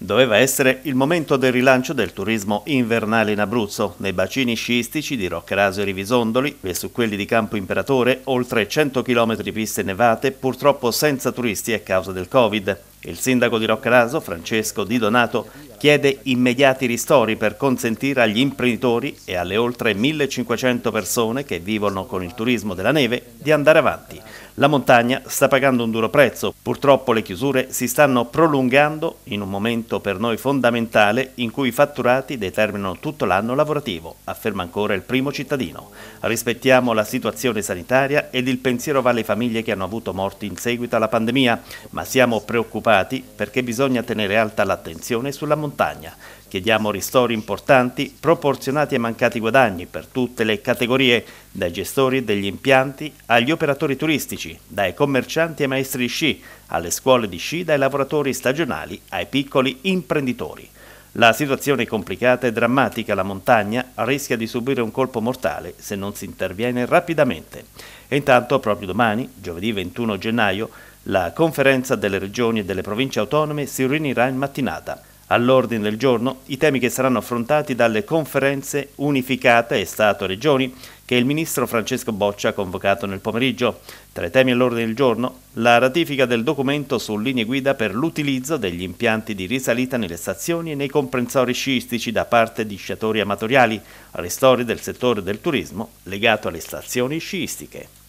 Doveva essere il momento del rilancio del turismo invernale in Abruzzo. Nei bacini sciistici di Roccaraso e Rivisondoli e su quelli di Campo Imperatore, oltre 100 km di piste nevate, purtroppo senza turisti a causa del Covid. Il sindaco di Roccaraso, Francesco Di Donato, chiede immediati ristori per consentire agli imprenditori e alle oltre 1500 persone che vivono con il turismo della neve di andare avanti. La montagna sta pagando un duro prezzo. Purtroppo le chiusure si stanno prolungando in un momento per noi fondamentale in cui i fatturati determinano tutto l'anno lavorativo, afferma ancora il primo cittadino. Rispettiamo la situazione sanitaria ed il pensiero va alle famiglie che hanno avuto morti in seguito alla pandemia, ma siamo preoccupati perché bisogna tenere alta l'attenzione sulla montagna. Chiediamo ristori importanti proporzionati ai mancati guadagni per tutte le categorie, dai gestori degli impianti agli operatori turistici, dai commercianti ai maestri di sci, alle scuole di sci, dai lavoratori stagionali ai piccoli imprenditori. La situazione è complicata e drammatica, la montagna rischia di subire un colpo mortale se non si interviene rapidamente. E intanto proprio domani, giovedì 21 gennaio, la conferenza delle regioni e delle province autonome si riunirà in mattinata. All'ordine del giorno i temi che saranno affrontati dalle conferenze unificate Stato-Regioni che il ministro Francesco Boccia ha convocato nel pomeriggio. Tra i temi all'ordine del giorno, la ratifica del documento su linee guida per l'utilizzo degli impianti di risalita nelle stazioni e nei comprensori sciistici da parte di sciatori amatoriali, ristori del settore del turismo legato alle stazioni sciistiche.